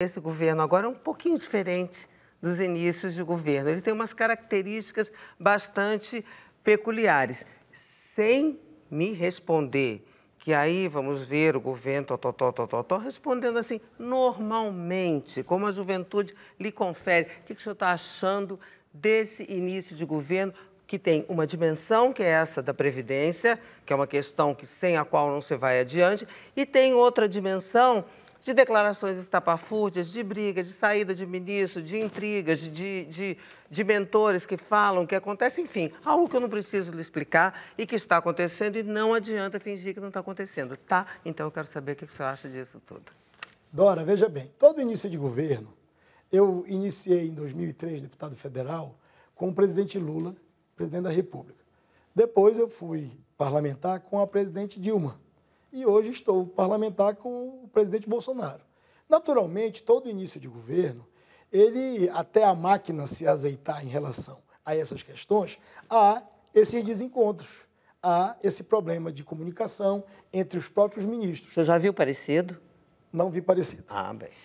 Esse governo agora é um pouquinho diferente dos inícios de governo. Ele tem umas características bastante peculiares. Sem me responder, que aí vamos ver o governo tó, tó, tó, tó, tó, respondendo assim, normalmente, como a juventude lhe confere. O que, que o senhor está achando desse início de governo? Que tem uma dimensão, que é essa da Previdência, que é uma questão que, sem a qual não se vai adiante, e tem outra dimensão, de declarações estapafúrdias, de brigas, de saída de ministro, de intrigas, de, de, de mentores que falam, que acontece, enfim, algo que eu não preciso lhe explicar e que está acontecendo e não adianta fingir que não está acontecendo, tá? Então eu quero saber o que você acha disso tudo. Dora, veja bem, todo início de governo, eu iniciei em 2003, deputado federal, com o presidente Lula, presidente da República. Depois eu fui parlamentar com a presidente Dilma e hoje estou parlamentar com o presidente Bolsonaro. Naturalmente, todo início de governo, ele até a máquina se azeitar em relação a essas questões, há esses desencontros, há esse problema de comunicação entre os próprios ministros. Você já viu parecido? Não vi parecido. Ah, bem.